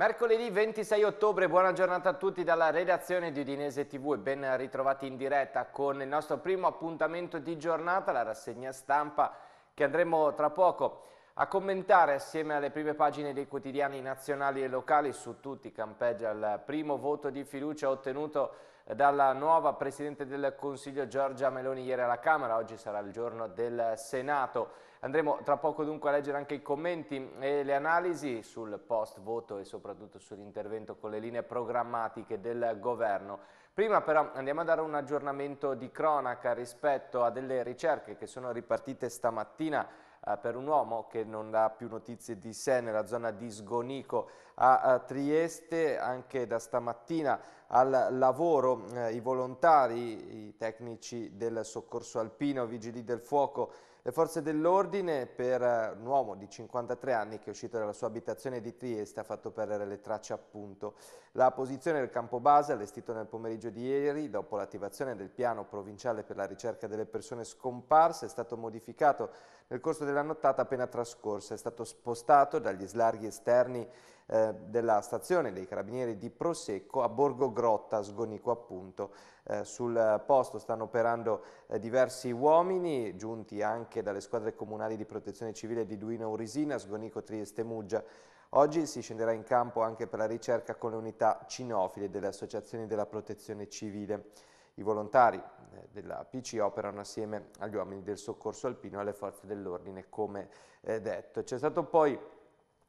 Mercoledì 26 ottobre, buona giornata a tutti dalla redazione di Udinese TV e ben ritrovati in diretta con il nostro primo appuntamento di giornata, la rassegna stampa che andremo tra poco a commentare assieme alle prime pagine dei quotidiani nazionali e locali su tutti campeggia il primo voto di fiducia ottenuto dalla nuova Presidente del Consiglio Giorgia Meloni ieri alla Camera, oggi sarà il giorno del Senato. Andremo tra poco dunque a leggere anche i commenti e le analisi sul post voto e soprattutto sull'intervento con le linee programmatiche del governo. Prima però andiamo a dare un aggiornamento di cronaca rispetto a delle ricerche che sono ripartite stamattina eh, per un uomo che non dà più notizie di sé nella zona di Sgonico a Trieste anche da stamattina al lavoro eh, i volontari, i tecnici del soccorso alpino, vigili del fuoco, le forze dell'ordine per eh, un uomo di 53 anni che è uscito dalla sua abitazione di Trieste ha fatto perdere le tracce appunto. La posizione del campo base allestito nel pomeriggio di ieri dopo l'attivazione del piano provinciale per la ricerca delle persone scomparse è stato modificato nel corso della nottata appena trascorsa. È stato spostato dagli slarghi esterni eh, della stazione dei carabinieri di Prosecco a Borgo Grotta, Sgonico appunto. Eh, sul posto stanno operando eh, diversi uomini, giunti anche dalle squadre comunali di protezione civile di Duino Urisina, Sgonico, Trieste, Muggia. Oggi si scenderà in campo anche per la ricerca con le unità cinofile delle associazioni della protezione civile. I volontari eh, della PC operano assieme agli uomini del soccorso alpino e alle forze dell'ordine come eh, detto. C'è stato poi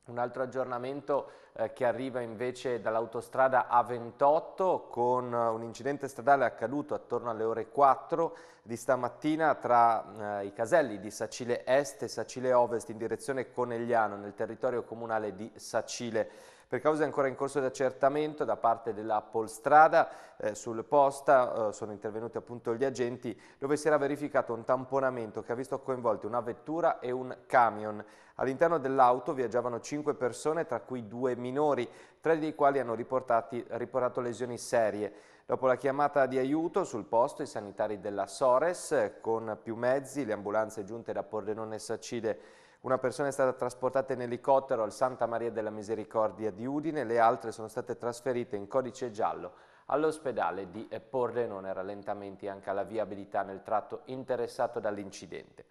un altro aggiornamento eh, che arriva invece dall'autostrada A28 con eh, un incidente stradale accaduto attorno alle ore 4 di stamattina tra eh, i caselli di Sacile Est e Sacile Ovest in direzione Conegliano nel territorio comunale di Sacile per cause ancora in corso di accertamento da parte della Polstrada eh, sul posta eh, sono intervenuti appunto gli agenti dove si era verificato un tamponamento che ha visto coinvolti una vettura e un camion. All'interno dell'auto viaggiavano cinque persone, tra cui due minori, tre dei quali hanno riportato lesioni serie. Dopo la chiamata di aiuto sul posto i sanitari della Sores con più mezzi, le ambulanze giunte da Pordenone e Saccide una persona è stata trasportata in elicottero al Santa Maria della Misericordia di Udine, le altre sono state trasferite in codice giallo all'ospedale di Pordenone, rallentamenti anche alla viabilità nel tratto interessato dall'incidente.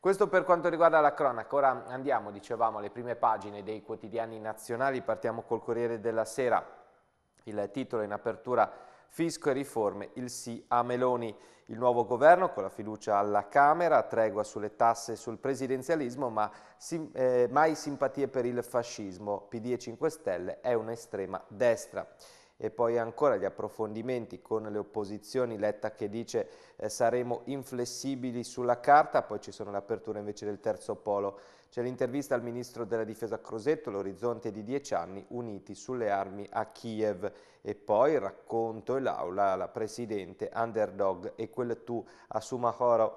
Questo per quanto riguarda la cronaca, ora andiamo, dicevamo, alle prime pagine dei quotidiani nazionali, partiamo col Corriere della Sera, il titolo in apertura Fisco e riforme, il sì a Meloni. Il nuovo governo, con la fiducia alla Camera, tregua sulle tasse e sul presidenzialismo, ma sim, eh, mai simpatie per il fascismo. PD e 5 Stelle è un'estrema destra e poi ancora gli approfondimenti con le opposizioni, Letta che dice eh, saremo inflessibili sulla carta, poi ci sono le aperture invece del terzo polo c'è l'intervista al ministro della difesa Crosetto, l'orizzonte di dieci anni uniti sulle armi a Kiev e poi racconto e l'aula alla presidente Underdog e quel tu a Sumahoro.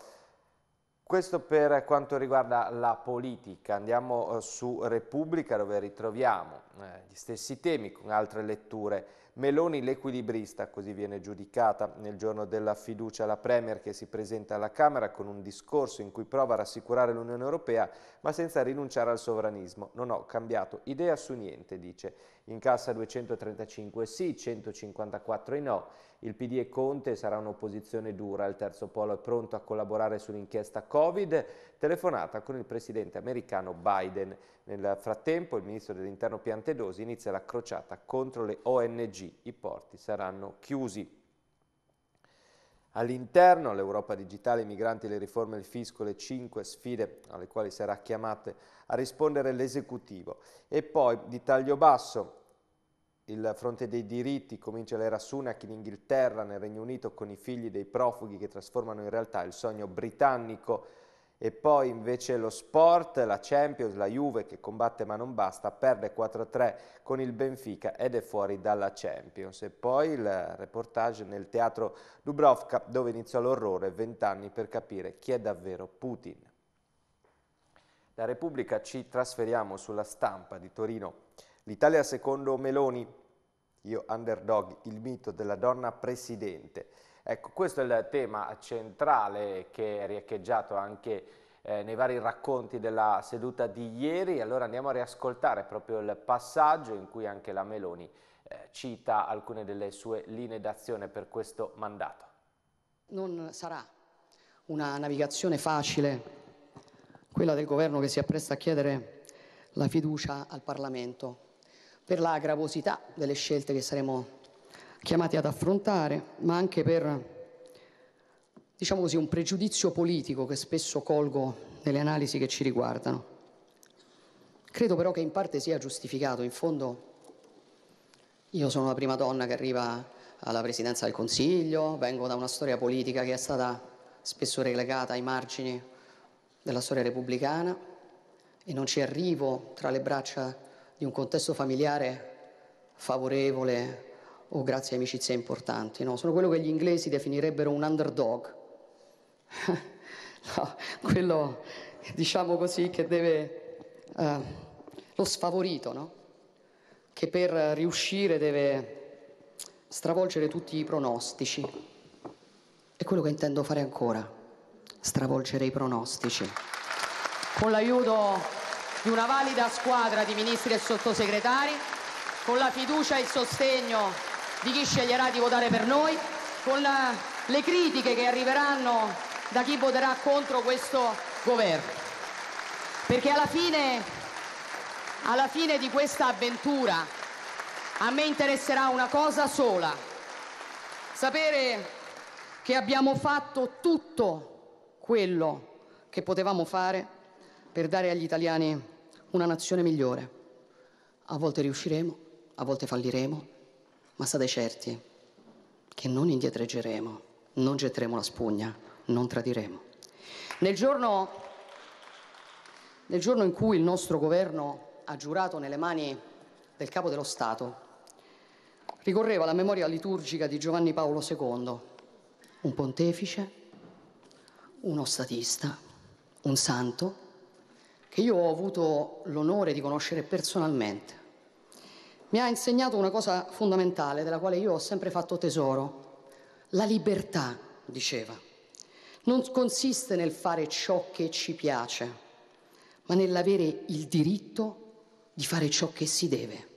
Questo per quanto riguarda la politica, andiamo eh, su Repubblica dove ritroviamo eh, gli stessi temi con altre letture Meloni l'equilibrista, così viene giudicata nel giorno della fiducia alla Premier che si presenta alla Camera con un discorso in cui prova a rassicurare l'Unione Europea ma senza rinunciare al sovranismo. Non ho cambiato idea su niente, dice. In cassa 235 sì, 154 no. Il PD e Conte sarà un'opposizione dura, il terzo polo è pronto a collaborare sull'inchiesta Covid, telefonata con il presidente americano Biden. Nel frattempo il ministro dell'interno Piantedosi inizia la crociata contro le ONG, i porti saranno chiusi. All'interno l'Europa digitale, i migranti, le riforme, il fisco, le cinque sfide alle quali sarà chiamate a rispondere l'esecutivo. E poi di taglio basso il fronte dei diritti comincia l'era Sunak in Inghilterra, nel Regno Unito, con i figli dei profughi che trasformano in realtà il sogno britannico e poi invece lo sport, la Champions, la Juve che combatte ma non basta, perde 4-3 con il Benfica ed è fuori dalla Champions. E poi il reportage nel teatro Dubrovka dove iniziò l'orrore, 20 anni per capire chi è davvero Putin. La Repubblica ci trasferiamo sulla stampa di Torino. L'Italia secondo Meloni, io underdog, il mito della donna presidente. Ecco, questo è il tema centrale che è riecheggiato anche eh, nei vari racconti della seduta di ieri. Allora andiamo a riascoltare proprio il passaggio in cui anche la Meloni eh, cita alcune delle sue linee d'azione per questo mandato. Non sarà una navigazione facile quella del governo che si appresta a chiedere la fiducia al Parlamento per la gravosità delle scelte che saremo chiamati ad affrontare, ma anche per diciamo così, un pregiudizio politico che spesso colgo nelle analisi che ci riguardano. Credo però che in parte sia giustificato, in fondo io sono la prima donna che arriva alla presidenza del Consiglio, vengo da una storia politica che è stata spesso relegata ai margini della storia repubblicana e non ci arrivo tra le braccia di un contesto familiare favorevole o oh, grazie a amicizie importanti, no, sono quello che gli inglesi definirebbero un underdog. no, quello, diciamo così, che deve... Uh, lo sfavorito, no? Che per riuscire deve stravolgere tutti i pronostici. È quello che intendo fare ancora, stravolgere i pronostici. Con l'aiuto di una valida squadra di ministri e sottosegretari, con la fiducia e il sostegno di chi sceglierà di votare per noi, con la, le critiche che arriveranno da chi voterà contro questo governo. Perché alla fine, alla fine di questa avventura a me interesserà una cosa sola, sapere che abbiamo fatto tutto quello che potevamo fare per dare agli italiani una nazione migliore. A volte riusciremo, a volte falliremo, ma state certi che non indietreggeremo, non getteremo la spugna, non tradiremo. Nel giorno, nel giorno in cui il nostro governo ha giurato nelle mani del Capo dello Stato, ricorreva la memoria liturgica di Giovanni Paolo II, un pontefice, uno statista, un santo, che io ho avuto l'onore di conoscere personalmente mi ha insegnato una cosa fondamentale della quale io ho sempre fatto tesoro. La libertà, diceva, non consiste nel fare ciò che ci piace, ma nell'avere il diritto di fare ciò che si deve.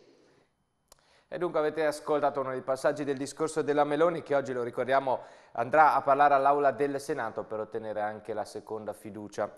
E dunque avete ascoltato uno dei passaggi del discorso della Meloni che oggi, lo ricordiamo, andrà a parlare all'Aula del Senato per ottenere anche la seconda fiducia.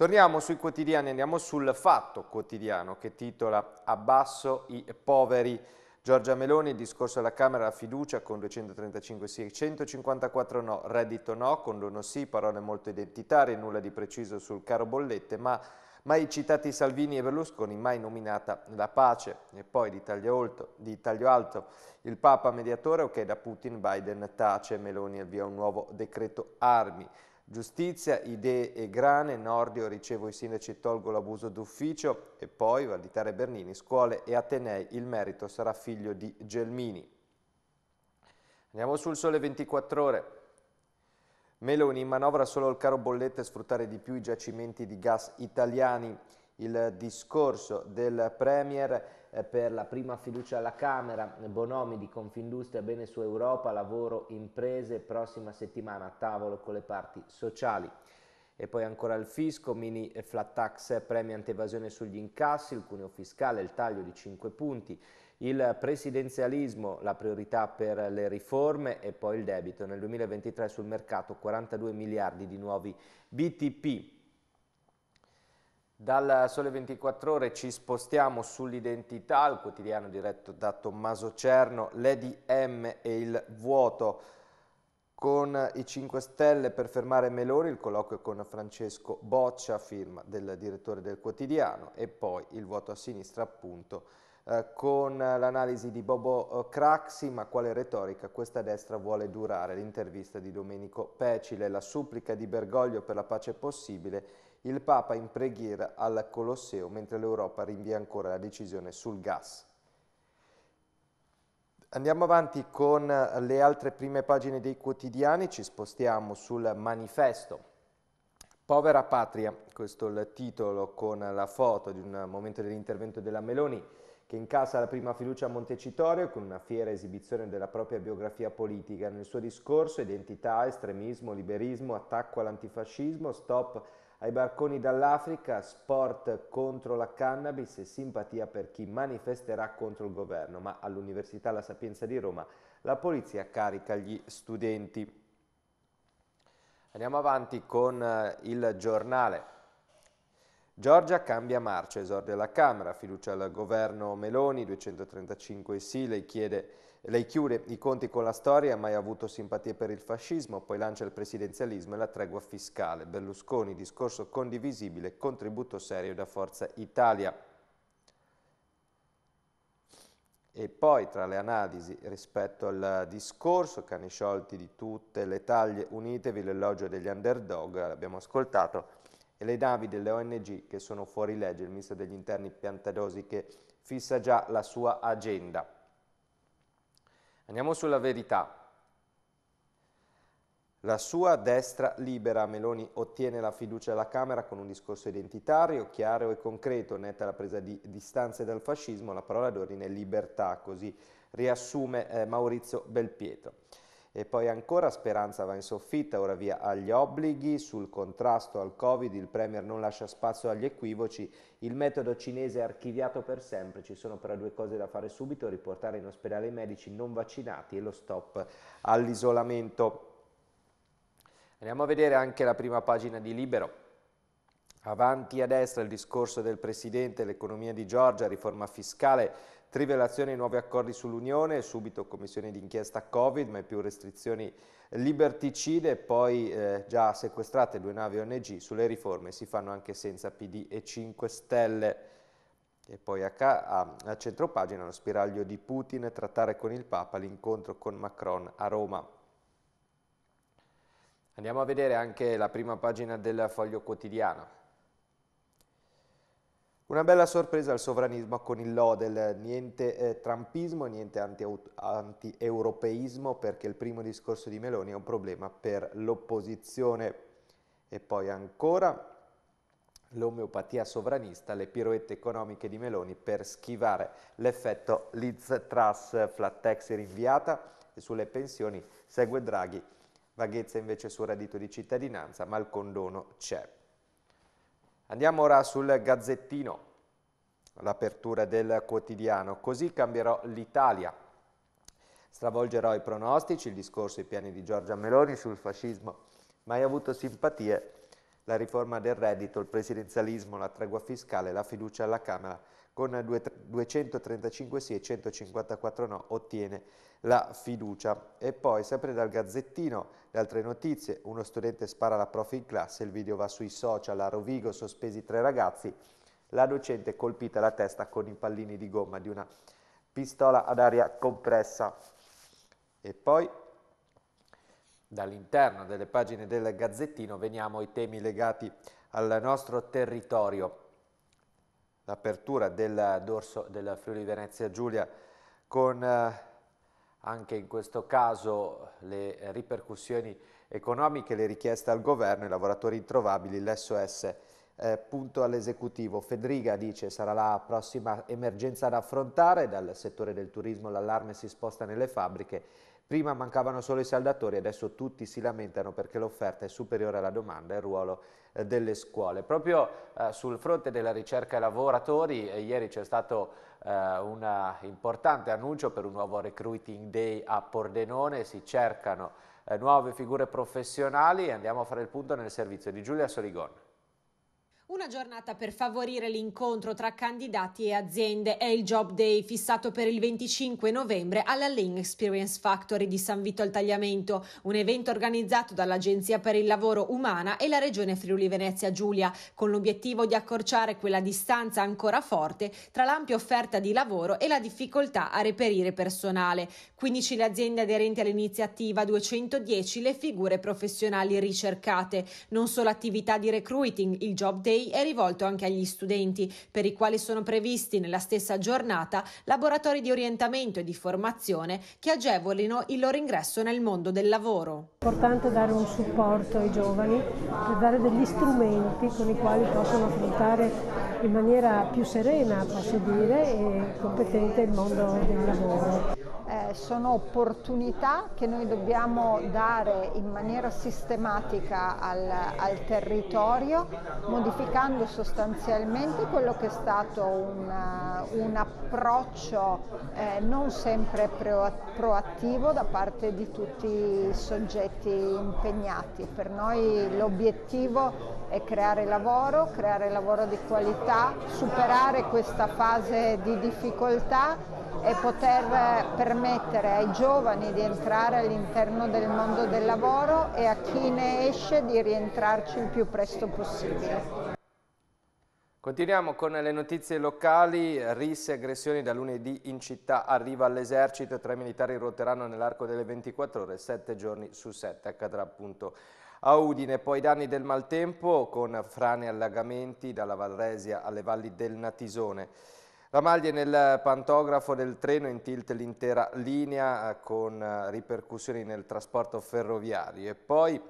Torniamo sui quotidiani, andiamo sul Fatto Quotidiano che titola Abbasso i poveri. Giorgia Meloni, discorso alla Camera, la fiducia con 235 sì, 154 no, reddito no, condono sì, parole molto identitarie, nulla di preciso sul caro bollette, ma mai citati Salvini e Berlusconi, mai nominata la pace. E poi di taglio, alto, di taglio alto il Papa mediatore, ok da Putin, Biden tace, Meloni avvia un nuovo decreto armi. Giustizia, idee e grane, Nordio, ricevo i sindaci, e tolgo l'abuso d'ufficio e poi Valditare Bernini, scuole e Atenei, il merito sarà figlio di Gelmini. Andiamo sul sole 24 ore. Meloni in manovra solo il caro bollette e sfruttare di più i giacimenti di gas italiani il discorso del Premier eh, per la prima fiducia alla Camera, Bonomi di Confindustria, Bene su Europa, lavoro, imprese, prossima settimana a tavolo con le parti sociali. E poi ancora il fisco, mini flat tax, premi antevasione sugli incassi, il cuneo fiscale, il taglio di 5 punti, il presidenzialismo, la priorità per le riforme e poi il debito. Nel 2023 sul mercato 42 miliardi di nuovi BTP. Dal Sole 24 Ore ci spostiamo sull'identità, il quotidiano diretto da Tommaso Cerno, Lady M e il vuoto. Con i 5 Stelle per fermare Melori, il colloquio con Francesco Boccia, firma del direttore del quotidiano, e poi il vuoto a sinistra appunto eh, con l'analisi di Bobo eh, Craxi, ma quale retorica questa destra vuole durare, l'intervista di Domenico Pecile, la supplica di Bergoglio per la pace possibile il Papa in preghiera al Colosseo mentre l'Europa rinvia ancora la decisione sul gas. Andiamo avanti con le altre prime pagine dei quotidiani, ci spostiamo sul manifesto. Povera patria, questo è il titolo con la foto di un momento dell'intervento della Meloni che incassa la prima fiducia a Montecitorio con una fiera esibizione della propria biografia politica. Nel suo discorso identità, estremismo, liberismo, attacco all'antifascismo, stop ai barconi dall'Africa, sport contro la cannabis e simpatia per chi manifesterà contro il governo, ma all'Università La Sapienza di Roma la polizia carica gli studenti. Andiamo avanti con eh, il giornale. Giorgia cambia marcia, esordio la Camera, fiducia al governo Meloni, 235 sì, lei, chiede, lei chiude i conti con la storia, ha mai avuto simpatie per il fascismo, poi lancia il presidenzialismo e la tregua fiscale. Berlusconi, discorso condivisibile, contributo serio da Forza Italia. E poi tra le analisi rispetto al discorso, cani sciolti di tutte le taglie, unitevi, l'elogio degli underdog, l'abbiamo ascoltato, e le navi delle ONG che sono fuori legge, il ministro degli interni Piantadosi che fissa già la sua agenda. Andiamo sulla verità. La sua destra libera, Meloni ottiene la fiducia alla Camera con un discorso identitario, chiaro e concreto, netta la presa di distanze dal fascismo, la parola d'ordine è libertà, così riassume eh, Maurizio Belpietro. E poi ancora Speranza va in soffitta, ora via agli obblighi, sul contrasto al Covid il Premier non lascia spazio agli equivoci, il metodo cinese è archiviato per sempre, ci sono però due cose da fare subito, riportare in ospedale i medici non vaccinati e lo stop all'isolamento. Andiamo a vedere anche la prima pagina di Libero. Avanti a destra il discorso del Presidente, l'economia di Giorgia, riforma fiscale, trivelazione nuovi accordi sull'Unione, subito commissione d'inchiesta Covid, ma più restrizioni liberticide, poi eh, già sequestrate due navi ONG, sulle riforme si fanno anche senza PD e 5 Stelle. E poi a, a, a centropagina lo spiraglio di Putin, trattare con il Papa l'incontro con Macron a Roma. Andiamo a vedere anche la prima pagina del foglio quotidiano. Una bella sorpresa al sovranismo con il Lodel, niente eh, trampismo, niente anti-europeismo perché il primo discorso di Meloni è un problema per l'opposizione. E poi ancora l'omeopatia sovranista, le piroette economiche di Meloni per schivare l'effetto Liz Truss, flat tax rinviata e sulle pensioni segue Draghi, vaghezza invece sul reddito di cittadinanza, ma il condono c'è. Andiamo ora sul Gazzettino, l'apertura del quotidiano. Così cambierò l'Italia. Stravolgerò i pronostici, il discorso e i piani di Giorgia Meloni sul fascismo. Mai avuto simpatie la riforma del reddito, il presidenzialismo, la tregua fiscale, la fiducia alla Camera con 235 sì e 154 no ottiene la fiducia. E poi sempre dal Gazzettino le altre notizie, uno studente spara alla prof in classe, il video va sui social, a Rovigo sospesi tre ragazzi, la docente colpita alla testa con i pallini di gomma di una pistola ad aria compressa. E poi dall'interno delle pagine del Gazzettino veniamo ai temi legati al nostro territorio l'apertura del dorso del Friuli Venezia Giulia con eh, anche in questo caso le ripercussioni economiche, le richieste al governo, i lavoratori introvabili, l'SOS eh, punto all'esecutivo. Fedriga dice sarà la prossima emergenza da affrontare, dal settore del turismo l'allarme si sposta nelle fabbriche Prima mancavano solo i saldatori, adesso tutti si lamentano perché l'offerta è superiore alla domanda e il ruolo eh, delle scuole. Proprio eh, sul fronte della ricerca ai lavoratori, eh, ieri c'è stato eh, un importante annuncio per un nuovo recruiting day a Pordenone, si cercano eh, nuove figure professionali e andiamo a fare il punto nel servizio di Giulia Soligon. Una giornata per favorire l'incontro tra candidati e aziende è il Job Day fissato per il 25 novembre alla Lean Experience Factory di San Vito al Tagliamento, un evento organizzato dall'Agenzia per il Lavoro Umana e la Regione Friuli Venezia Giulia, con l'obiettivo di accorciare quella distanza ancora forte tra l'ampia offerta di lavoro e la difficoltà a reperire personale. 15 le aziende aderenti all'iniziativa, 210 le figure professionali ricercate, non solo attività di recruiting, il Job Day Day è rivolto anche agli studenti, per i quali sono previsti nella stessa giornata laboratori di orientamento e di formazione che agevolino il loro ingresso nel mondo del lavoro. È importante dare un supporto ai giovani per dare degli strumenti con i quali possono affrontare in maniera più serena, posso dire, e competente il mondo del lavoro eh, sono opportunità che noi dobbiamo dare in maniera sistematica al, al territorio, modificando sostanzialmente quello che è stato un, uh, un approccio eh, non sempre proattivo da parte di tutti i soggetti impegnati. Per noi l'obiettivo è creare lavoro, creare lavoro di qualità, superare questa fase di difficoltà e poter permettere ai giovani di entrare all'interno del mondo del lavoro e a chi ne esce di rientrarci il più presto possibile. Continuiamo con le notizie locali, risse e aggressioni da lunedì in città, arriva all'esercito, tre militari ruoteranno nell'arco delle 24 ore, 7 giorni su 7, accadrà appunto a Udine, poi danni del maltempo con frane e allagamenti dalla Valresia alle valli del Natisone. La Ramaglie nel pantografo del treno in tilt l'intera linea eh, con eh, ripercussioni nel trasporto ferroviario e poi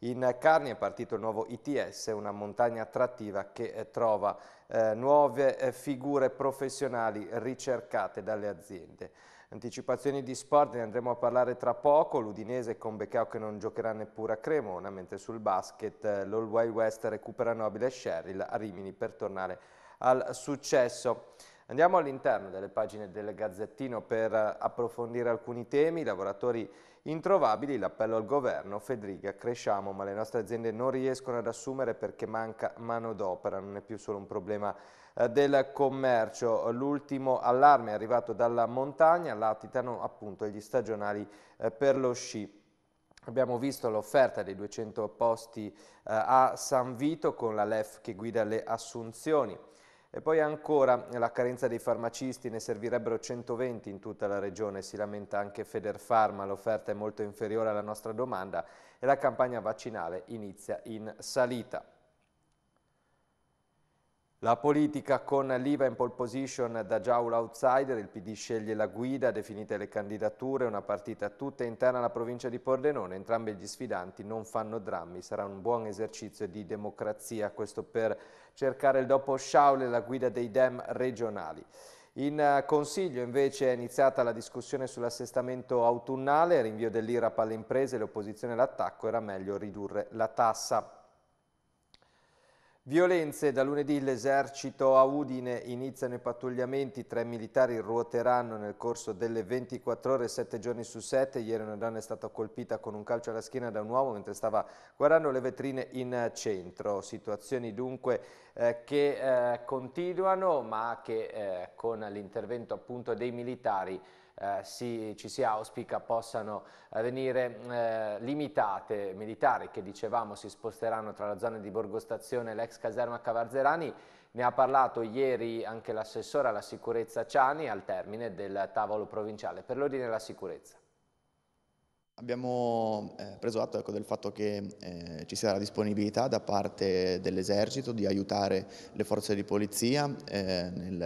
in Carni è partito il nuovo ITS, una montagna attrattiva che eh, trova eh, nuove figure professionali ricercate dalle aziende. Anticipazioni di sport, ne andremo a parlare tra poco, l'Udinese con Beccao che non giocherà neppure a Cremona, mentre sul basket l'All Wild West recupera Nobile e Sheryl a Rimini per tornare al successo. Andiamo all'interno delle pagine del Gazzettino per eh, approfondire alcuni temi, lavoratori introvabili, l'appello al governo, Federica, cresciamo ma le nostre aziende non riescono ad assumere perché manca mano d'opera, non è più solo un problema eh, del commercio. L'ultimo allarme è arrivato dalla montagna, latitano appunto gli stagionali eh, per lo sci. Abbiamo visto l'offerta dei 200 posti a San Vito con la LEF che guida le assunzioni. E poi ancora la carenza dei farmacisti, ne servirebbero 120 in tutta la regione, si lamenta anche Federfarma, l'offerta è molto inferiore alla nostra domanda e la campagna vaccinale inizia in salita. La politica con l'IVA in pole position da già outsider, il PD sceglie la guida, definite le candidature, una partita tutta interna alla provincia di Pordenone, entrambi gli sfidanti non fanno drammi, sarà un buon esercizio di democrazia, questo per cercare il dopo Sciaule, la guida dei Dem regionali. In eh, Consiglio invece è iniziata la discussione sull'assestamento autunnale, rinvio dell'IRAP alle imprese, l'opposizione all'attacco, era meglio ridurre la tassa. Violenze, da lunedì l'esercito a Udine iniziano i pattugliamenti, tre militari ruoteranno nel corso delle 24 ore, 7 giorni su 7. Ieri una donna è stata colpita con un calcio alla schiena da un uomo mentre stava guardando le vetrine in centro. Situazioni dunque eh, che eh, continuano ma che eh, con l'intervento appunto dei militari eh, si, ci si auspica possano eh, venire eh, limitate, militari che dicevamo si sposteranno tra la zona di Borgostazione e l'ex caserma Cavarzerani, ne ha parlato ieri anche l'assessore alla sicurezza Ciani al termine del tavolo provinciale per l'ordine e la sicurezza. Abbiamo eh, preso atto ecco, del fatto che eh, ci sia la disponibilità da parte dell'esercito di aiutare le forze di polizia eh, nel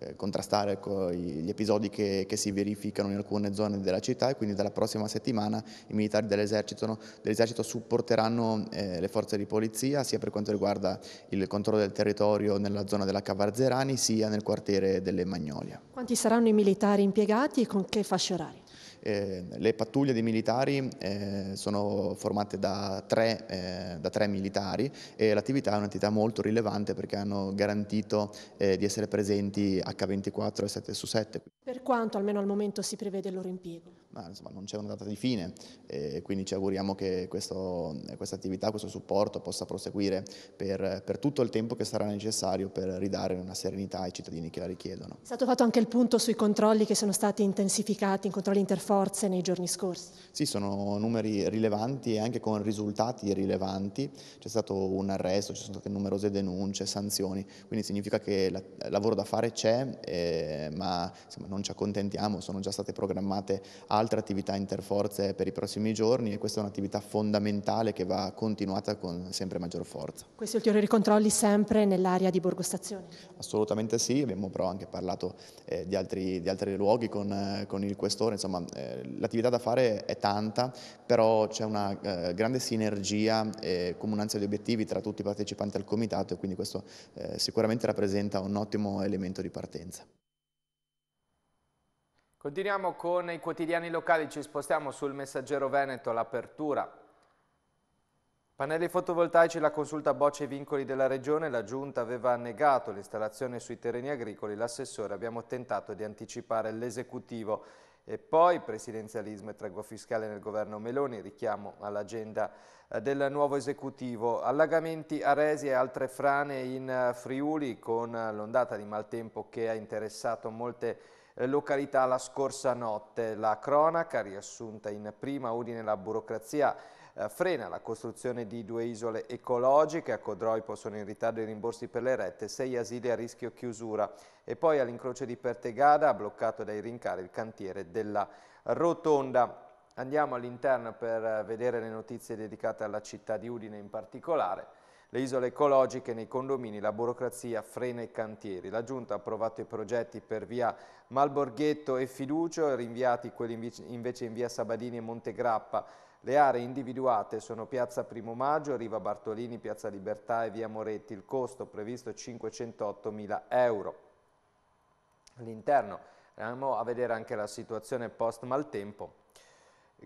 eh, contrastare ecco, gli episodi che, che, si verificano in alcune zone della città e quindi dalla prossima settimana i militari dell'esercito no, dell supporteranno eh, le forze di polizia sia per quanto riguarda il controllo del territorio nella zona della Cavarzerani sia nel quartiere delle Magnolia. Quanti saranno i militari impiegati e con che fasce orarie? Eh, le pattuglie dei militari eh, sono formate da tre, eh, da tre militari e l'attività è un'attività molto rilevante perché hanno garantito eh, di essere presenti H24 e 7 su 7. Per quanto almeno al momento si prevede il loro impiego? ma insomma, non c'è una data di fine, e quindi ci auguriamo che questo, questa attività, questo supporto possa proseguire per, per, tutto il tempo che sarà necessario per ridare una serenità ai cittadini che la richiedono. È stato fatto anche il punto sui controlli che sono stati intensificati, in controlli interforze nei giorni scorsi. Sì, sono numeri rilevanti e anche con risultati rilevanti, c'è stato un arresto, ci sono state numerose denunce, sanzioni, quindi significa che la, il lavoro da fare c'è, eh, ma insomma, non ci accontentiamo, sono già state programmate altre altre attività interforze per i prossimi giorni e questa è un'attività fondamentale che va continuata con sempre maggior forza. Questi ulteriori controlli sempre nell'area di Borgo Stazione? Assolutamente sì, abbiamo però anche parlato eh, di, altri, di, altri, luoghi con, eh, con il questore, insomma eh, l'attività da fare è tanta, però c'è una eh, grande sinergia e comunanza di obiettivi tra tutti i partecipanti al comitato e quindi questo eh, sicuramente rappresenta un ottimo elemento di partenza. Continuiamo con i quotidiani locali, ci spostiamo sul Messaggero Veneto, l'apertura. Pannelli fotovoltaici, la consulta bocce e vincoli della Regione, la Giunta aveva negato l'installazione sui terreni agricoli, l'assessore abbiamo tentato di anticipare l'esecutivo e poi presidenzialismo e tregua fiscale nel governo Meloni, richiamo all'agenda eh, del nuovo esecutivo, allagamenti a Resi e altre frane in eh, Friuli con eh, l'ondata di maltempo che ha interessato molte eh, località la scorsa notte. La cronaca, riassunta in prima udine la burocrazia, eh, frena la costruzione di due isole ecologiche, a Codroipo sono in ritardo i rimborsi per le rette, sei asili a rischio chiusura e poi all'incrocio di Pertegada, bloccato dai rincari il cantiere della rotonda. Andiamo all'interno per vedere le notizie dedicate alla città di Udine in particolare. Le isole ecologiche nei condomini, la burocrazia frena i cantieri. La Giunta ha approvato i progetti per via Malborghetto e Fiducio, rinviati quelli invece in via Sabadini e Montegrappa. Le aree individuate sono Piazza Primo Maggio, Riva Bartolini, Piazza Libertà e Via Moretti. Il costo previsto 508 mila euro. All'interno andiamo a vedere anche la situazione post maltempo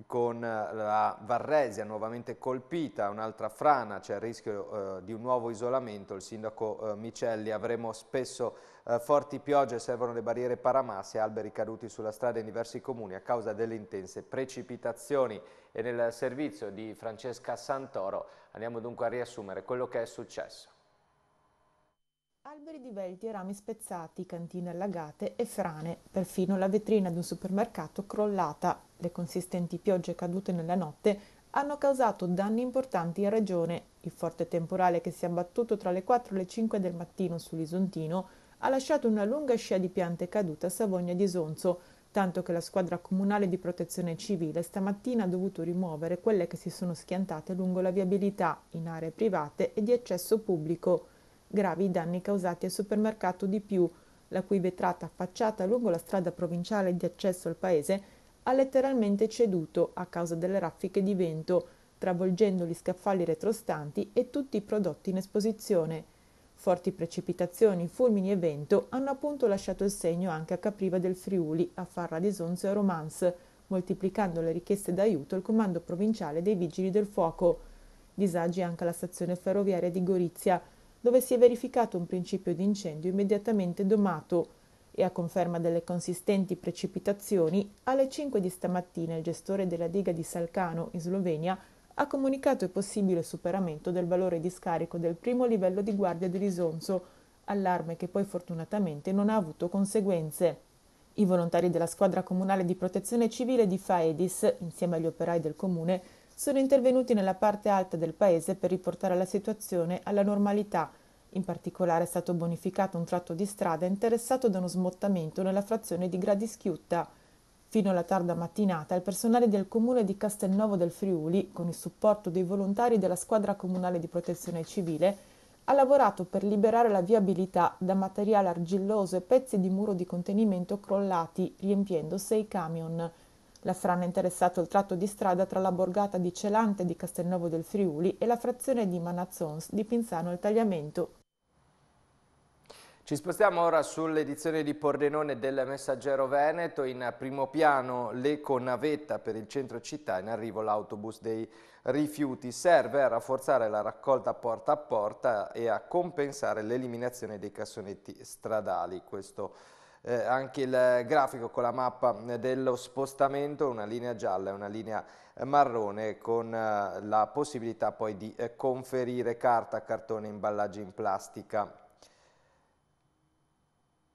con eh, la Varresia nuovamente colpita, un'altra frana, c'è cioè il rischio eh, di un nuovo isolamento, il sindaco eh, Micelli, avremo spesso eh, forti piogge, servono le barriere paramasse, alberi caduti sulla strada in diversi comuni a causa delle intense precipitazioni e nel servizio di Francesca Santoro andiamo dunque a riassumere quello che è successo. Alberi divelti e rami spezzati, cantine allagate e frane, perfino la vetrina di un supermercato crollata, le consistenti piogge cadute nella notte hanno causato danni importanti in regione. Il forte temporale che si è abbattuto tra le 4 e le 5 del mattino sull'Isontino ha lasciato una lunga scia di piante cadute a Savogna di Isonzo, tanto che la squadra comunale di protezione civile stamattina ha dovuto rimuovere quelle che si sono schiantate lungo la viabilità in aree private e di accesso pubblico gravi i danni causati al supermercato di più, la cui vetrata affacciata lungo la strada provinciale di accesso al paese ha letteralmente ceduto a causa delle raffiche di vento, travolgendo gli scaffali retrostanti e tutti i prodotti in esposizione. Forti precipitazioni, fulmini e vento hanno appunto lasciato il segno anche a Capriva del Friuli, a Farra di Sonzo e Romance, moltiplicando le richieste d'aiuto al comando provinciale dei Vigili del Fuoco. Disagi anche alla stazione ferroviaria di Gorizia, dove si è verificato un principio di incendio immediatamente domato e a conferma delle consistenti precipitazioni, alle 5 di stamattina il gestore della diga di Salcano, in Slovenia, ha comunicato il possibile superamento del valore di scarico del primo livello di guardia di risonzo, allarme che poi fortunatamente non ha avuto conseguenze. I volontari della squadra comunale di protezione civile di Faedis, insieme agli operai del comune, sono intervenuti nella parte alta del paese per riportare la situazione alla normalità. In particolare è stato bonificato un tratto di strada interessato da uno smottamento nella frazione di Gradischiutta. Fino alla tarda mattinata il personale del comune di Castelnuovo del Friuli, con il supporto dei volontari della squadra comunale di protezione civile, ha lavorato per liberare la viabilità da materiale argilloso e pezzi di muro di contenimento crollati, riempiendo sei camion. La frana ha interessato il tratto di strada tra la borgata di Celante di Castelnuovo del Friuli e la frazione di Manazzons di Pinzano al Tagliamento ci spostiamo ora sull'edizione di Pordenone del Messaggero Veneto, in primo piano l'eco navetta per il centro città, in arrivo l'autobus dei rifiuti, serve a rafforzare la raccolta porta a porta e a compensare l'eliminazione dei cassonetti stradali. Questo è eh, anche il grafico con la mappa eh, dello spostamento, una linea gialla e una linea marrone con eh, la possibilità poi di eh, conferire carta, cartone, imballaggi in plastica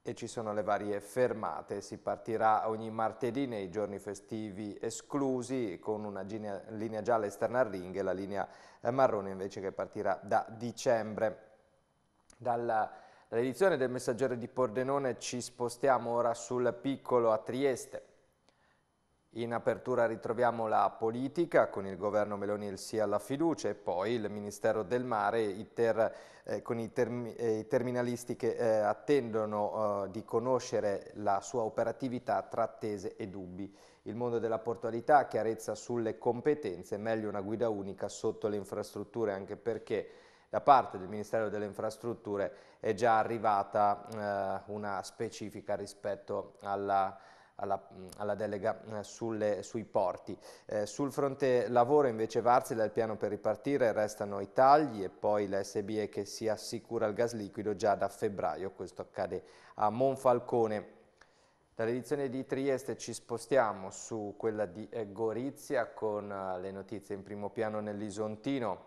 e ci sono le varie fermate, si partirà ogni martedì nei giorni festivi esclusi con una linea gialla esterna al ring e la linea marrone invece che partirà da dicembre. Dalla Dall'edizione del Messaggero di Pordenone ci spostiamo ora sul piccolo a Trieste. In apertura ritroviamo la politica, con il governo Meloni il sì alla fiducia e poi il Ministero del Mare, i eh, con i, termi, eh, i, terminalisti che eh, attendono eh, di conoscere la sua operatività tra attese e dubbi. Il mondo della portualità, chiarezza sulle competenze, meglio una guida unica sotto le infrastrutture, anche perché da parte del Ministero delle Infrastrutture è già arrivata eh, una specifica rispetto alla alla, alla, delega eh, sulle, sui porti. Eh, sul fronte lavoro invece Varsila il piano per ripartire, restano i tagli e poi la SBE che si assicura il gas liquido già da febbraio, questo accade a Monfalcone. Dall'edizione di Trieste ci spostiamo su quella di eh, Gorizia con eh, le notizie in primo piano nell'Isontino.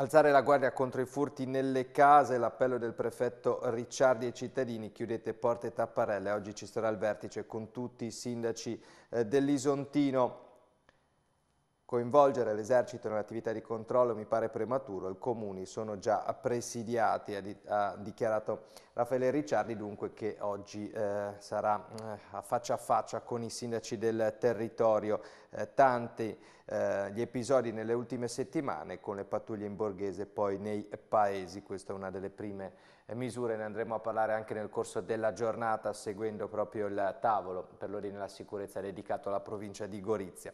Alzare la guardia contro i furti nelle case, l'appello del prefetto Ricciardi ai cittadini, chiudete porte e tapparelle, oggi ci sarà il vertice con tutti i sindaci eh, dell'Isontino. Coinvolgere l'esercito nell'attività di controllo mi pare prematuro, i comuni sono già presidiati, ha, di, ha dichiarato Raffaele Ricciardi, dunque che oggi eh, sarà eh, faccia a faccia con i sindaci del territorio. Eh, tanti eh, gli episodi nelle ultime settimane con le pattuglie in borghese, poi nei paesi, questa è una delle prime eh, misure, ne andremo a parlare anche nel corso della giornata seguendo proprio il tavolo per l'ordine e la sicurezza dedicato alla provincia di Gorizia.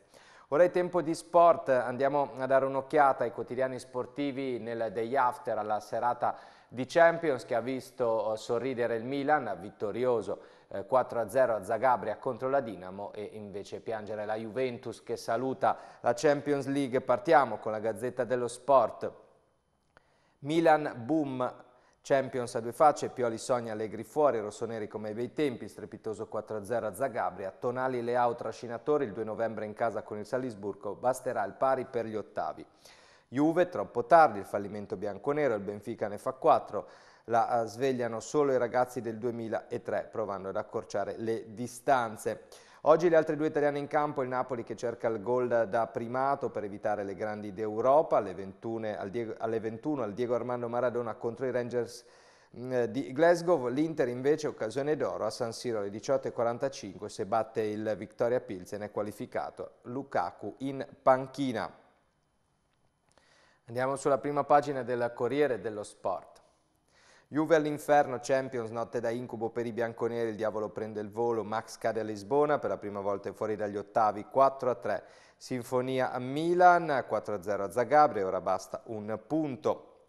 Ora è tempo di sport, andiamo a dare un'occhiata ai quotidiani sportivi nel day after alla serata di Champions che ha visto eh, sorridere il Milan vittorioso 4-0 eh, a Zagabria contro la Dinamo e invece piangere la Juventus che saluta la Champions League. Partiamo con la Gazzetta dello Sport. Milan boom Champions a due facce, Pioli Sogna Allegri fuori, rossoneri come ai bei tempi, strepitoso 4-0 a Zagabria, Tonali Leao trascinatori, il 2 novembre in casa con il Salisburgo, basterà il pari per gli ottavi. Juve troppo tardi, il fallimento bianconero, il Benfica ne fa 4, la eh, svegliano solo i ragazzi del 2003 provando ad accorciare le distanze. Oggi le altre due italiane in campo, il Napoli che cerca il gol da primato per evitare le grandi d'Europa, alle 21 al Diego, alle 21 al Diego Armando Maradona contro i Rangers mm, di Glasgow, l'Inter invece occasione d'oro a San Siro alle 18.45 se batte il Victoria Pilsen è qualificato Lukaku in panchina. Andiamo sulla prima pagina del Corriere dello Sport. Juve all'inferno, Champions, notte da incubo per i bianconeri, il diavolo prende il volo, Max cade a Lisbona, per la prima volta fuori dagli ottavi, 4-3, Sinfonia a Milan, 4-0 a Zagabria, ora basta un punto.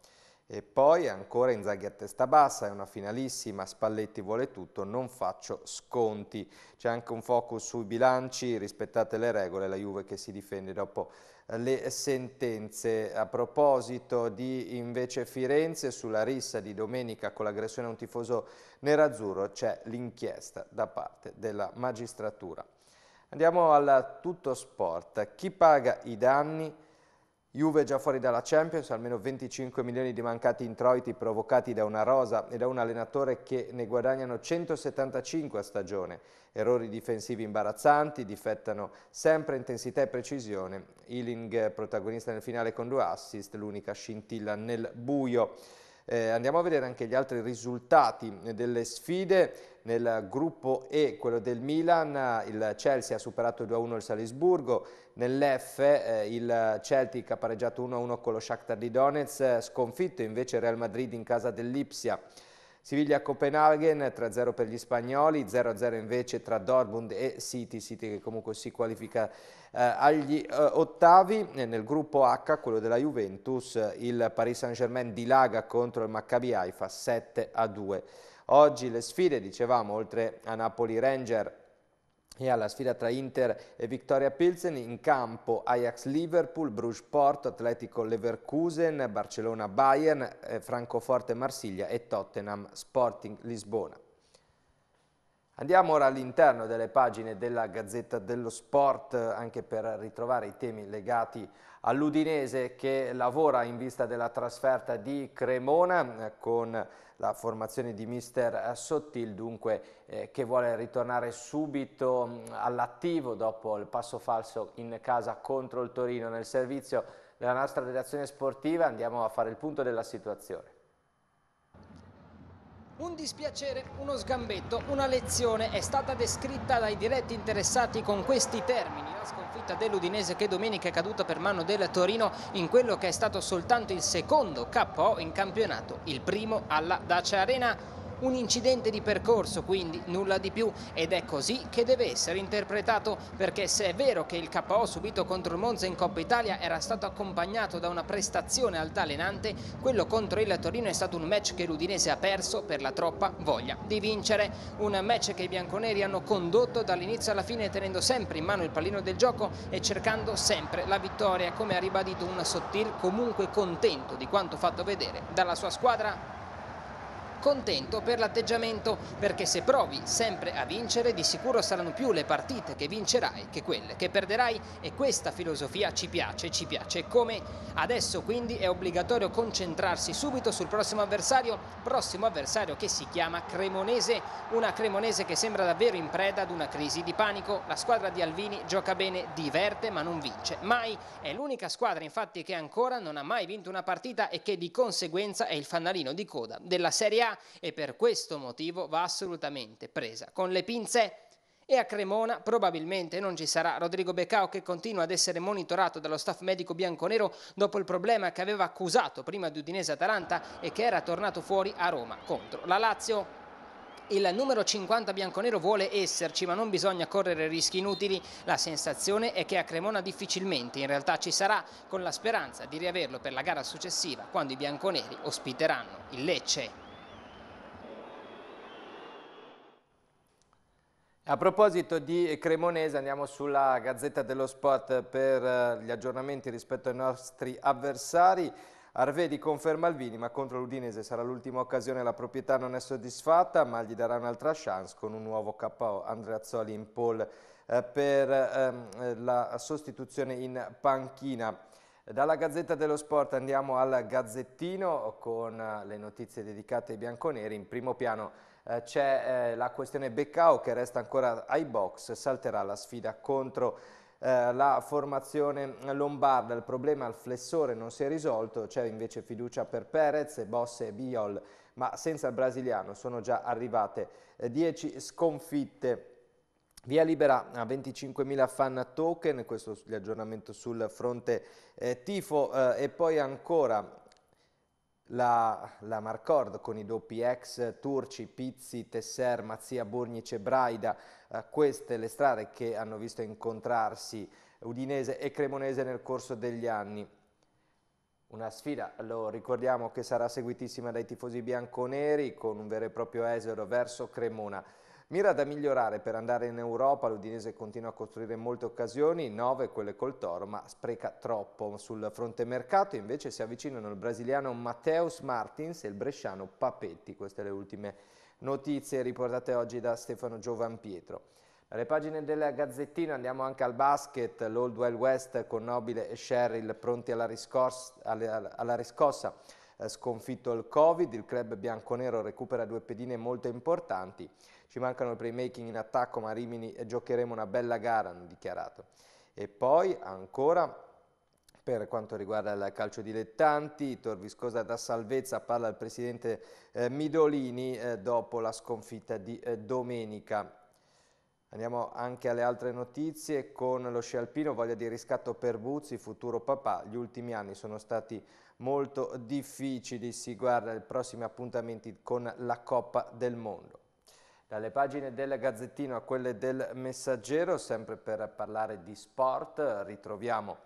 E poi ancora Inzaghi a testa bassa, è una finalissima, Spalletti vuole tutto, non faccio sconti. C'è anche un focus sui bilanci, rispettate le regole, la Juve che si difende dopo le sentenze. A proposito di invece Firenze, sulla rissa di domenica con l'aggressione a un tifoso nerazzurro c'è l'inchiesta da parte della magistratura. Andiamo al tutto sport. Chi paga i danni? Juve già fuori dalla Champions, almeno 25 milioni di mancati introiti provocati da una rosa e da un allenatore che ne guadagnano 175 a stagione. Errori difensivi imbarazzanti, difettano sempre intensità e precisione. Ealing protagonista nel finale con due assist, l'unica scintilla nel buio. Eh, andiamo a vedere anche gli altri risultati delle sfide. Nel gruppo E, quello del Milan, il Chelsea ha superato 2-1 il Salisburgo, Nell'F eh, il Celtic ha pareggiato 1-1 con lo Shakhtar di Donetsk, eh, sconfitto invece Real Madrid in casa dell'Ipsia. Siviglia-Copenaghen 3-0 per gli spagnoli, 0-0 invece tra Dortmund e City, City che comunque si qualifica eh, agli eh, ottavi. nel gruppo H, quello della Juventus, il Paris Saint-Germain dilaga contro il Maccabi Haifa 7-2. Oggi le sfide, dicevamo, oltre a Napoli-Ranger e alla sfida tra Inter e Victoria Pilsen in campo Ajax-Liverpool, Bruges-Porto, Atletico-Leverkusen, Barcellona-Bayern, eh, Francoforte-Marsiglia e Tottenham-Sporting-Lisbona. Andiamo ora all'interno delle pagine della Gazzetta dello Sport eh, anche per ritrovare i temi legati all'Udinese che lavora in vista della trasferta di Cremona eh, con la formazione di mister Sottil, dunque eh, che vuole ritornare subito mm, all'attivo dopo il passo falso in casa contro il Torino nel servizio della nostra redazione sportiva. Andiamo a fare il punto della situazione. Un dispiacere, uno sgambetto, una lezione è stata descritta dai diretti interessati con questi termini. La sconfitta dell'Udinese che domenica è caduta per mano del Torino in quello che è stato soltanto il secondo KO in campionato, il primo alla Dacia Arena un incidente di percorso, quindi nulla di più ed è così che deve essere interpretato perché se è vero che il KO subito contro il Monza in Coppa Italia era stato accompagnato da una prestazione altalenante, quello contro il Torino è stato un match che l'Udinese ha perso per la troppa voglia di vincere, un match che i bianconeri hanno condotto dall'inizio alla fine tenendo sempre in mano il pallino del gioco e cercando sempre la vittoria, come ha ribadito un Sottil comunque contento di quanto fatto vedere dalla sua squadra contento per l'atteggiamento perché se provi sempre a vincere di sicuro saranno più le partite che vincerai che quelle che perderai e questa filosofia ci piace, ci piace come adesso quindi è obbligatorio concentrarsi subito sul prossimo avversario, prossimo avversario che si chiama Cremonese, una Cremonese che sembra davvero in preda ad una crisi di panico, la squadra di Alvini gioca bene, diverte ma non vince mai, è l'unica squadra infatti che ancora non ha mai vinto una partita e che di conseguenza è il fanalino di coda della Serie A e per questo motivo va assolutamente presa con le pinze. E a Cremona probabilmente non ci sarà Rodrigo Beccao che continua ad essere monitorato dallo staff medico bianconero dopo il problema che aveva accusato prima di Udinese Atalanta e che era tornato fuori a Roma contro la Lazio. Il numero 50 bianconero vuole esserci, ma non bisogna correre rischi inutili. La sensazione è che a Cremona difficilmente in realtà ci sarà, con la speranza di riaverlo per la gara successiva, quando i bianconeri ospiteranno il Lecce. A proposito di Cremonese andiamo sulla Gazzetta dello Sport per eh, gli aggiornamenti rispetto ai nostri avversari. Arvedi conferma Alvini ma contro l'Udinese sarà l'ultima occasione, la proprietà non è soddisfatta ma gli darà un'altra chance con un nuovo KO Andreazzoli in pole eh, per ehm, la sostituzione in panchina. Dalla Gazzetta dello Sport andiamo al Gazzettino con le notizie dedicate ai bianconeri in primo piano eh, c'è eh, la questione Beccao che resta ancora ai box, salterà la sfida contro eh, la formazione lombarda, il problema al flessore non si è risolto, c'è invece fiducia per Perez, Bosse e Biol, ma senza il brasiliano sono già arrivate 10 eh, sconfitte. Via libera a 25.000 fan token, questo è l'aggiornamento sul fronte eh, tifo eh, e poi ancora la, la Marcord con i doppi ex Turci, Pizzi, Tesser, Mazzia, e Braida, eh, queste le strade che hanno visto incontrarsi Udinese e Cremonese nel corso degli anni. Una sfida, lo ricordiamo, che sarà seguitissima dai tifosi bianconeri con un vero e proprio esodo verso Cremona. Mira da migliorare per andare in Europa, l'Udinese continua a costruire molte occasioni, 9 quelle col Toro, ma spreca troppo. Sul fronte mercato invece si avvicinano il brasiliano Matteus Martins e il bresciano Papetti, queste le ultime notizie riportate oggi da Stefano Giovanpietro. Dalle pagine della Gazzettina andiamo anche al basket, l'Old Wild West con Nobile e Sherrill pronti alla, riscossa, alla riscossa. Eh, sconfitto il Covid, il club bianconero recupera due pedine molto importanti ci mancano il playmaking in attacco, ma Rimini eh, giocheremo una bella gara, hanno dichiarato. E poi ancora per quanto riguarda il calcio dilettanti, Torviscosa da salvezza parla il presidente eh, Midolini eh, dopo la sconfitta di eh, domenica. Andiamo anche alle altre notizie con lo sci alpino, voglia di riscatto per Buzzi, futuro papà. Gli ultimi anni sono stati molto difficili, si guarda i prossimi appuntamenti con la Coppa del Mondo dalle pagine del Gazzettino a quelle del Messaggero, sempre per parlare di sport, ritroviamo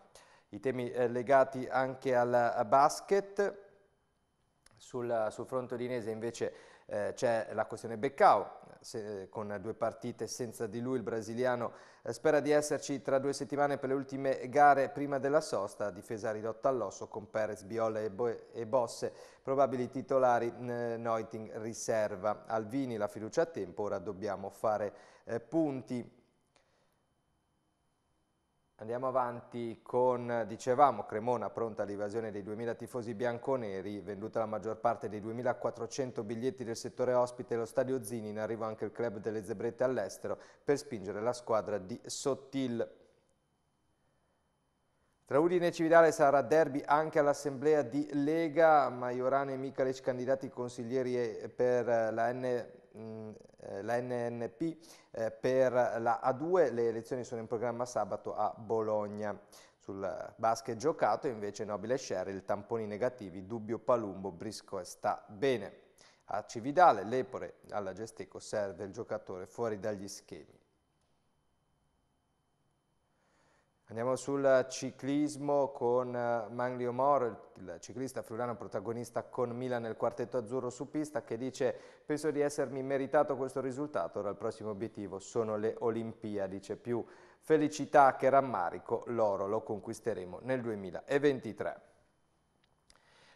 i temi eh, legati anche al basket. Sul, sul fronte udinese invece eh, c'è la questione Beccao, se, con due partite senza di lui il brasiliano eh, spera di esserci tra due settimane per le ultime gare prima della sosta, difesa ridotta all'osso con Perez, Biola e, Bo e Bosse, probabili titolari Noiting riserva. Alvini la fiducia a tempo, ora dobbiamo fare eh, punti. Andiamo avanti con, dicevamo, Cremona pronta all'invasione dei 2.000 tifosi bianconeri, venduta la maggior parte dei 2.400 biglietti del settore ospite allo stadio Zini, in arrivo anche il club delle zebrette all'estero per spingere la squadra di Sottil. Tra Udine e Cividale sarà derby anche all'assemblea di Lega, Maiorane e Micalic candidati consiglieri per la N la NNP eh, per la A2, le elezioni sono in programma sabato a Bologna. Sul basket giocato invece Nobile Sherrill, tamponi negativi, Dubbio Palumbo, Brisco sta bene. A Cividale, Lepore alla Gesteco serve il giocatore fuori dagli schemi. Andiamo sul ciclismo con eh, Manlio Moro, il ciclista friulano protagonista con Milan nel quartetto azzurro su pista che dice penso di essermi meritato questo risultato, ora il prossimo obiettivo sono le Olimpiadi, dice più felicità che rammarico, l'oro lo conquisteremo nel 2023.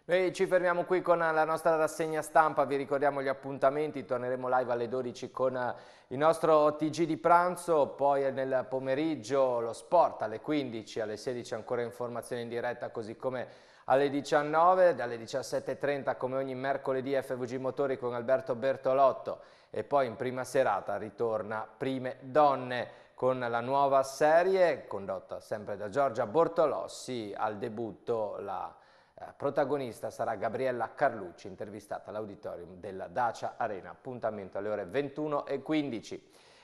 Noi ci fermiamo qui con la nostra rassegna stampa, vi ricordiamo gli appuntamenti, torneremo live alle 12 con eh, il nostro TG di pranzo, poi nel pomeriggio lo sport alle 15, alle 16 ancora informazioni in diretta così come alle 19, dalle 17.30 come ogni mercoledì FVG Motori con Alberto Bertolotto e poi in prima serata ritorna Prime Donne con la nuova serie condotta sempre da Giorgia Bortolossi al debutto la eh, protagonista sarà Gabriella Carlucci, intervistata all'auditorium della Dacia Arena. Appuntamento alle ore 21.15.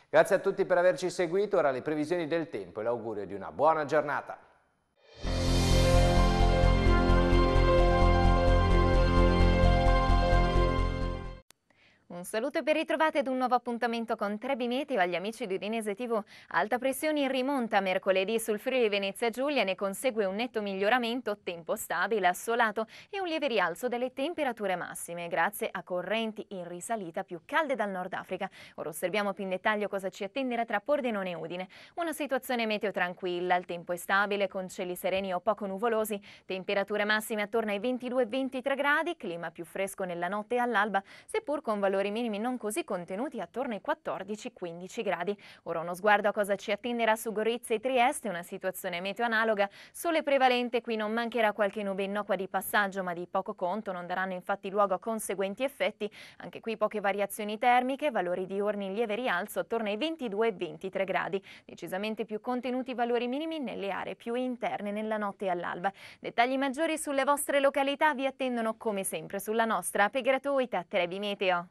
Grazie a tutti per averci seguito, ora le previsioni del tempo e l'augurio di una buona giornata. Un saluto e ben ritrovati ad un nuovo appuntamento con Trebi Meteo agli amici di Udinese TV. Alta pressione in rimonta mercoledì sul Friuli Venezia Giulia ne consegue un netto miglioramento, tempo stabile, assolato e un lieve rialzo delle temperature massime grazie a correnti in risalita più calde dal Nord Africa. Ora osserviamo più in dettaglio cosa ci attenderà tra Pordenone e Udine. Una situazione meteo tranquilla, il tempo è stabile con cieli sereni o poco nuvolosi, temperature massime attorno ai 22-23 gradi, clima più fresco nella notte e all'alba, seppur con valori valori minimi non così contenuti attorno ai 14-15 gradi. Ora uno sguardo a cosa ci attenderà su Gorizia e Trieste, una situazione meteo analoga, sole prevalente, qui non mancherà qualche nube innocua di passaggio ma di poco conto, non daranno infatti luogo a conseguenti effetti, anche qui poche variazioni termiche, valori diurni in lieve rialzo attorno ai 22-23 gradi, decisamente più contenuti i valori minimi nelle aree più interne nella notte e all'alba. Dettagli maggiori sulle vostre località vi attendono come sempre sulla nostra app gratuita Trevi Meteo.